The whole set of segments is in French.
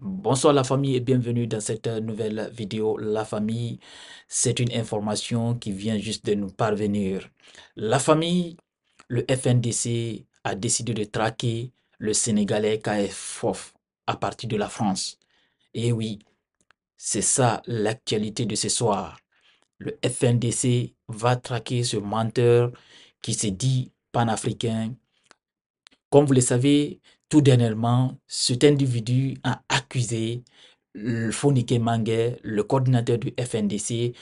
Bonsoir la famille et bienvenue dans cette nouvelle vidéo. La famille, c'est une information qui vient juste de nous parvenir. La famille, le FNDC a décidé de traquer le Sénégalais KF à partir de la France. Et eh oui, c'est ça l'actualité de ce soir. Le FNDC va traquer ce menteur qui s'est dit panafricain comme vous le savez, tout dernièrement, cet individu a accusé le Fonike Mange, le coordinateur du FNDC,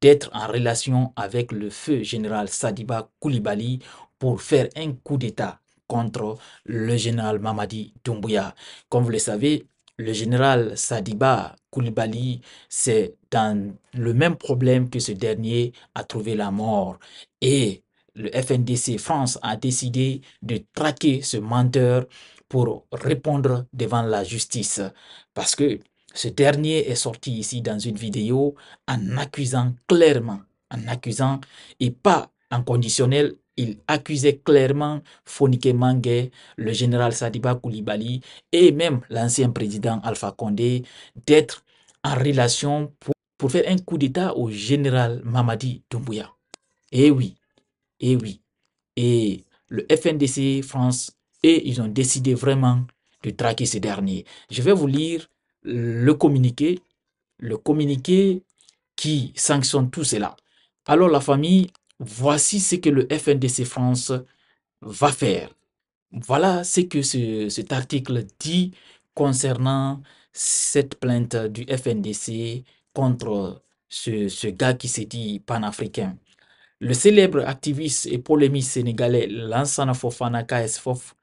d'être en relation avec le feu général Sadiba Koulibaly pour faire un coup d'État contre le général Mamadi Doumbouya. Comme vous le savez, le général Sadiba Koulibaly, c'est dans le même problème que ce dernier a trouvé la mort. Et le FNDC France a décidé de traquer ce menteur pour répondre devant la justice. Parce que ce dernier est sorti ici dans une vidéo en accusant clairement, en accusant et pas en conditionnel, il accusait clairement Fonike Mangue, le général Sadiba Koulibaly et même l'ancien président Alpha Condé d'être en relation pour, faire un coup d'État au général Mamadi Doumbouya. Eh oui, et eh oui. Et le FNDC France, et ils ont décidé vraiment de traquer ce dernier. Je vais vous lire le communiqué, le communiqué qui sanctionne tout cela. Alors la famille, voici ce que le FNDC France va faire. Voilà ce que cet article dit concernant cette plainte du FNDC contre ce, ce gars qui s'est dit panafricain. Le célèbre activiste et polémiste sénégalais Lansana Fofana KSFOF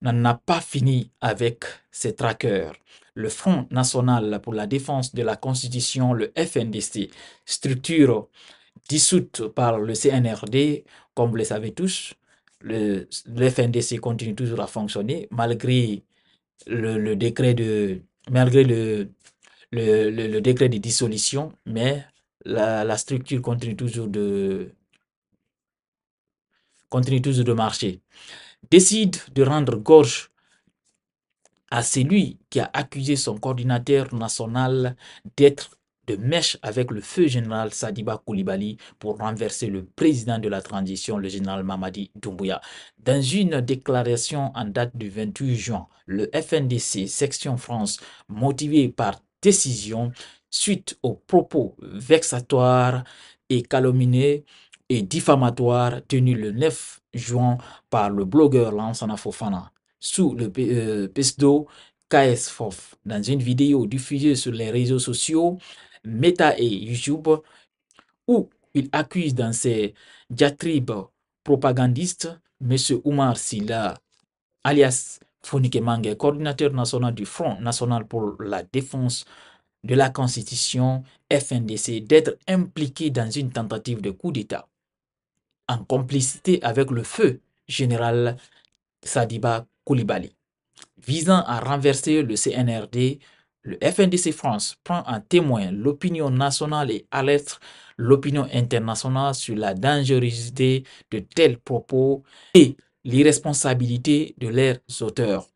n'en a pas fini avec ses traqueurs. Le Front national pour la défense de la Constitution, le FNDC, structure dissoute par le CNRD, comme vous le savez tous, le, FNDC continue toujours à fonctionner malgré le, décret de malgré le, le, décret de dissolution, mais la, la structure continue toujours de continue toujours de marcher, décide de rendre gorge à celui qui a accusé son coordinateur national d'être de mèche avec le feu général Sadiba Koulibaly pour renverser le président de la transition, le général Mamadi Doumbouya. Dans une déclaration en date du 28 juin, le FNDC section France, motivé par décision suite aux propos vexatoires et calomniés et diffamatoire tenu le 9 juin par le blogueur Lansana Fofana sous le euh, KSFOF. Dans une vidéo diffusée sur les réseaux sociaux Meta et YouTube, où il accuse dans ses diatribes propagandistes M. Oumar Silla, alias Fonike coordinateur national du Front national pour la défense de la Constitution FNDC, d'être impliqué dans une tentative de coup d'État en complicité avec le feu général Sadiba Koulibaly. Visant à renverser le CNRD, le FNDC France prend en témoin l'opinion nationale et alerte l'opinion internationale sur la dangerosité de tels propos et l'irresponsabilité de leurs auteurs.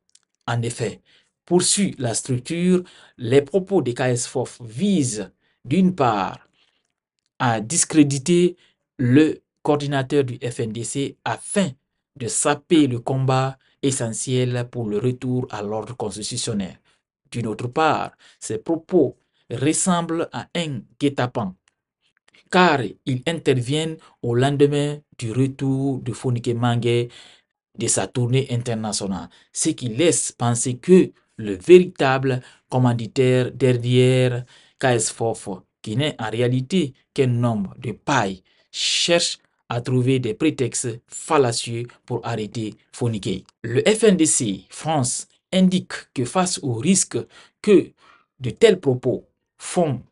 En effet, poursuit la structure, les propos des KSFOF visent d'une part à discréditer le coordinateur du FNDC, afin de saper le combat essentiel pour le retour à l'ordre constitutionnel. D'une autre part, ces propos ressemblent à un guet-apens, car ils interviennent au lendemain du retour de Fonike Mange de sa tournée internationale, ce qui laisse penser que le véritable commanditaire derrière KSFOF, qui n'est en réalité qu'un homme de paille, cherche à trouver des prétextes fallacieux pour arrêter Fourniquet. Le FNDC France indique que face au risque que de tels propos font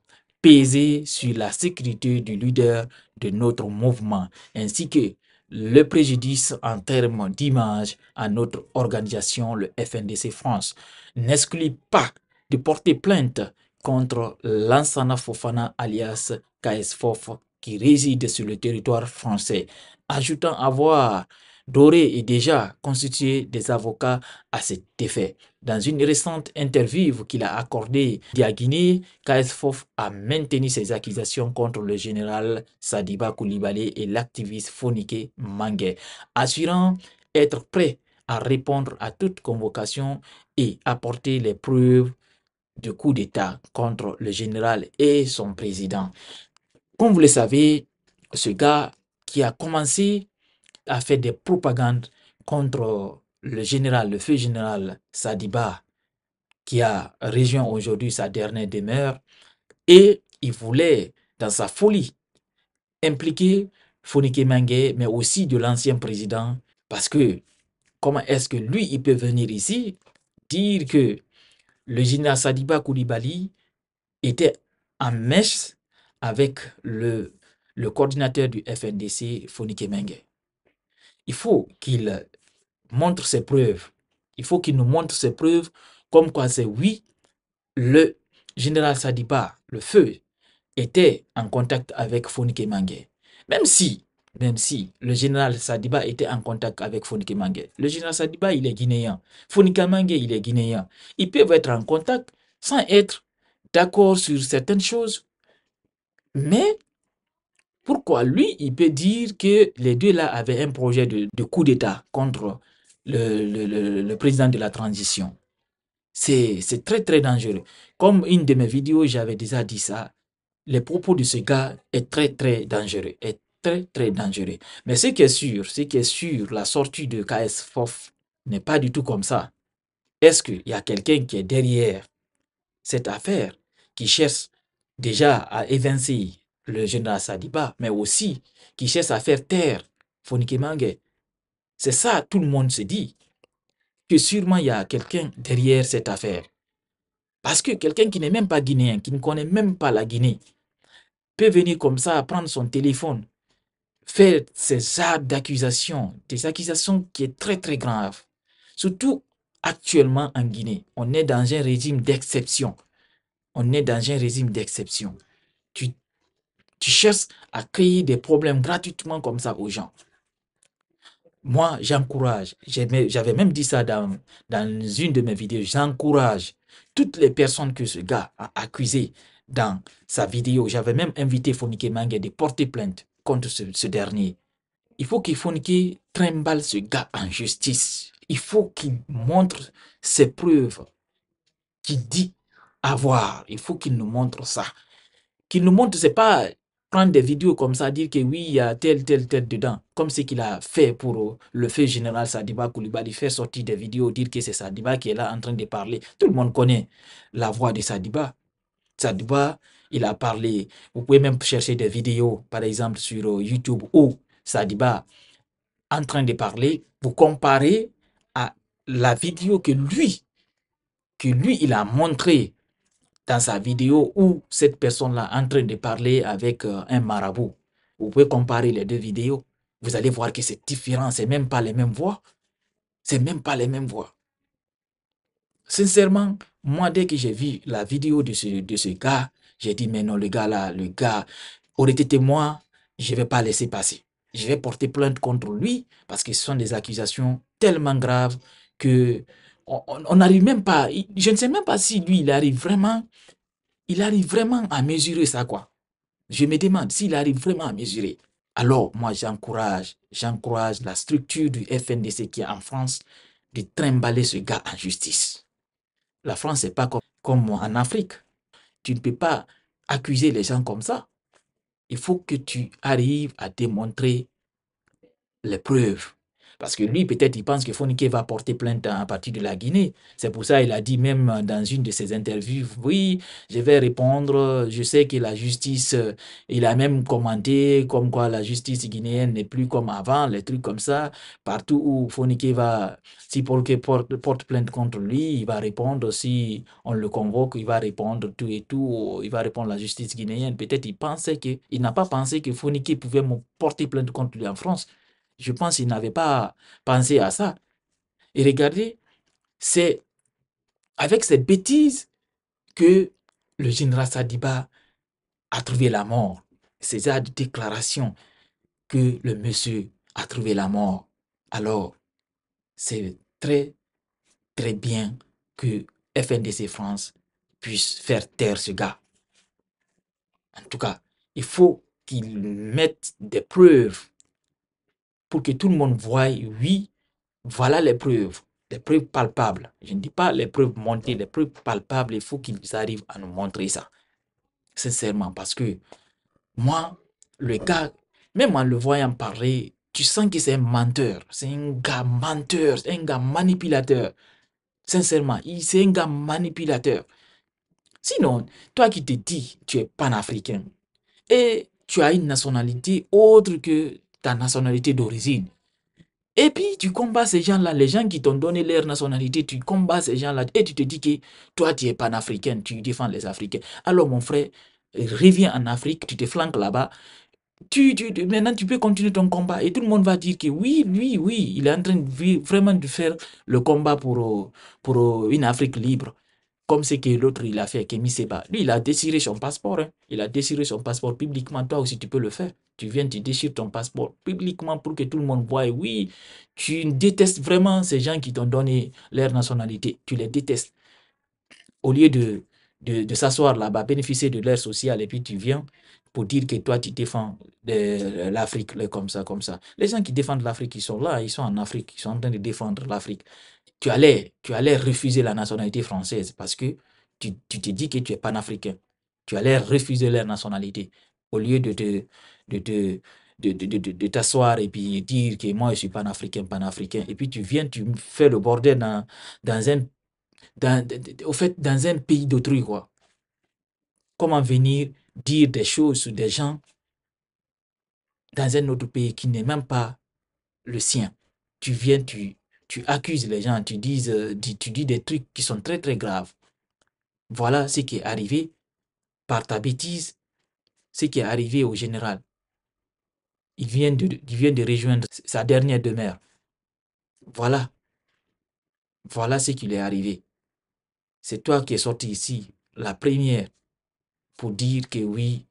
peser sur la sécurité du leader de notre mouvement, ainsi que le préjudice en termes d'image à notre organisation, le FNDC France, n'exclut pas de porter plainte contre Lansana Fofana alias KSFOF qui réside sur le territoire français, ajoutant avoir Doré et déjà constitué des avocats à cet effet. Dans une récente interview qu'il a accordée à Guinée, Fof a maintenu ses accusations contre le général Sadiba Koulibaly et l'activiste Fonike Mangue, assurant être prêt à répondre à toute convocation et apporter les preuves de coup d'État contre le général et son président. Comme vous le savez, ce gars qui a commencé à faire des propagandes contre le général, le feu général Sadiba, qui a rejoint aujourd'hui sa dernière demeure, et il voulait, dans sa folie, impliquer Fonike Mange, mais aussi de l'ancien président, parce que comment est-ce que lui, il peut venir ici dire que le général Sadiba Koulibaly était en mèche avec le, le coordinateur du FNDC, Fonike mangue Il faut qu'il montre ses preuves. Il faut qu'il nous montre ses preuves comme quoi c'est oui, le général Sadiba, le feu, était en contact avec Fonike mangue Même si, même si le général Sadiba était en contact avec Fonike mangue Le général Sadiba, il est guinéen. Fonike Mange, il est guinéen. Ils peuvent être en contact sans être d'accord sur certaines choses Mhm. Mais pourquoi lui, il peut dire que les deux-là avaient un projet de, coup d'État contre le, le, président de la transition C'est très, très dangereux. Comme une de mes vidéos, j'avais déjà dit ça. Les propos de ce gars est très, très dangereux. Est très, très dangereux. Mais ce qui est sûr, ce qui est sûr, la sortie de KS Fof n'est pas du tout comme ça. Est-ce qu'il y a quelqu'un qui est derrière cette affaire, qui cherche déjà à évincer le général Sadiba, mais aussi qui cherche à faire taire Fonike Mange. C'est ça, tout le monde se dit que sûrement il y a quelqu'un derrière cette affaire. Parce que quelqu'un qui n'est même pas guinéen, qui ne connaît même pas la Guinée, peut venir comme ça prendre son téléphone, faire ces genre d'accusations, des accusations qui est très très grave. Surtout actuellement en Guinée, on est dans un régime d'exception on est dans un régime d'exception. Tu, tu cherches à créer des problèmes gratuitement comme ça aux gens. Moi, j'encourage, j'avais même dit ça dans, dans une de mes vidéos, j'encourage toutes les personnes que ce gars a accusées dans sa vidéo. J'avais même invité Fonike Mange de porter plainte contre ce, dernier. Il faut que Fonike trimballe ce gars en justice. Il faut qu'il montre ses preuves qui dit avoir. Il faut qu'il nous montre ça. Qu'il nous montre, c'est pas prendre des vidéos comme ça, dire que oui, il y a telle, telle, tel dedans, comme ce qu'il a fait pour euh, le fait général Sadiba Koulibaly, faire sortir des vidéos, dire que c'est Sadiba qui est là en train de parler. Tout le monde connaît la voix de Sadiba. Sadiba, il a parlé. Vous pouvez même chercher des vidéos, par exemple, sur euh, YouTube, où Sadiba, en train de parler, vous comparez à la vidéo que lui, que lui, il a montré dans sa vidéo où cette personne-là est en train de parler avec euh, un marabout. Vous pouvez comparer les deux vidéos. Vous allez voir que c'est différent, c'est même pas les mêmes voix. C'est même pas les mêmes voix. Sincèrement, moi, dès que j'ai vu la vidéo de ce, de ce gars, j'ai dit, mais non, le gars là, le gars aurait été témoin, je ne vais pas laisser passer. Je vais porter plainte contre lui parce que ce sont des accusations tellement graves que on n'arrive même pas, je ne sais même pas si lui, il arrive vraiment, il arrive vraiment à mesurer ça, quoi. Je me demande s'il arrive vraiment à mesurer. Alors, moi, j'encourage, j'encourage la structure du FNDC qui est en France de trimballer ce gars en justice. La France n'est pas comme, comme en Afrique. Tu ne peux pas accuser les gens comme ça. Il faut que tu arrives à démontrer les preuves. Parce que lui, peut-être, il pense que Fonike va porter plainte à partir de la Guinée. C'est pour ça qu'il a dit même dans une de ses interviews, oui, je vais répondre, je sais que la justice, euh, il a même commenté comme quoi la justice guinéenne n'est plus comme avant, les trucs comme ça. Partout où Fonike va, si que porte, porte plainte contre lui, il va répondre. Si on le convoque, il va répondre tout et tout, il va répondre à la justice guinéenne. Peut-être il pensait que, il n'a pas pensé que Fonike pouvait porter plainte contre lui en France. Je pense qu'il n'avait pas pensé à ça. Et regardez, c'est avec cette bêtise que le général Sadiba a trouvé la mort. C'est la déclaration que le monsieur a trouvé la mort. Alors, c'est très, très bien que FNDC France puisse faire taire ce gars. En tout cas, il faut qu'il mette des preuves pour que tout le monde voie, oui, voilà les preuves, les preuves palpables. Je ne dis pas les preuves montées, les preuves palpables, il faut qu'ils arrivent à nous montrer ça. Sincèrement, parce que moi, le gars, même en le voyant parler, tu sens que c'est un menteur. C'est un gars menteur, c'est un gars manipulateur. Sincèrement, c'est un gars manipulateur. Sinon, toi qui te dis, tu es panafricain et tu as une nationalité autre que ta nationalité d'origine. Et puis, tu combats ces gens-là, les gens qui t'ont donné leur nationalité, tu combats ces gens-là et tu te dis que toi, tu es panafricain, tu défends les Africains. Alors, mon frère, reviens en Afrique, tu te flanques là-bas. Tu, tu, maintenant, tu peux continuer ton combat et tout le monde va dire que oui, lui, oui, il est en train de, vraiment de faire le combat pour, euh, pour euh, une Afrique libre comme ce que l'autre il a fait, Kémy Seba. Lui, il a déchiré son passeport. Hein. Il a déchiré son passeport publiquement. Toi aussi, tu peux le faire. Tu viens, tu déchires ton passeport publiquement pour que tout le monde voie. Oui, tu détestes vraiment ces gens qui t'ont donné leur nationalité. Tu les détestes. Au lieu de, de, de s'asseoir là-bas, bénéficier de l'air social, et puis tu viens pour dire que toi, tu défends euh, l'Afrique, comme ça, comme ça. Les gens qui défendent l'Afrique, ils sont là, ils sont en Afrique, ils sont en train de défendre l'Afrique tu allais, tu allais refuser la nationalité française parce que tu, tu te dis que tu es panafricain. Tu allais refuser leur nationalité au lieu de de, de, de, t'asseoir et puis dire que moi je suis panafricain, panafricain. Et puis tu viens, tu fais le bordel dans, dans un dans, au fait, dans un pays d'autrui, quoi. Comment venir dire des choses ou des gens dans un autre pays qui n'est même pas le sien. Tu viens, tu, tu accuses les gens, tu euh, dis, tu dis des trucs qui sont très très graves. Voilà ce qui est arrivé par ta bêtise, ce qui est arrivé au général. Il vient de, il vient de rejoindre sa dernière demeure. Voilà. Voilà ce qui lui est arrivé. C'est toi qui es sorti ici, la première, pour dire que oui,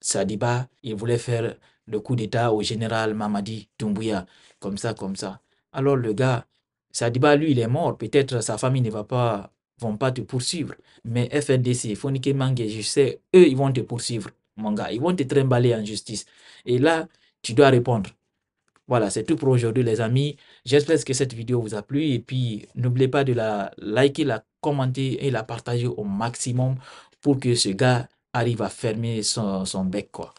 Sadiba, il voulait faire le coup d'État au général Mamadi Doumbouya, comme ça, comme ça. Alors le gars, Sadiba, lui, il est mort. Peut-être sa famille ne va pas, vont pas te poursuivre. Mais FNDC, Fonike Mange, je sais, eux, ils vont te poursuivre, mon gars. Ils vont te trimballer en justice. Et là, tu dois répondre. Voilà, c'est tout pour aujourd'hui, les amis. J'espère que cette vidéo vous a plu. Et puis, n'oubliez pas de la liker, la commenter et la partager au maximum pour que ce gars arrive à fermer son, son bec, quoi.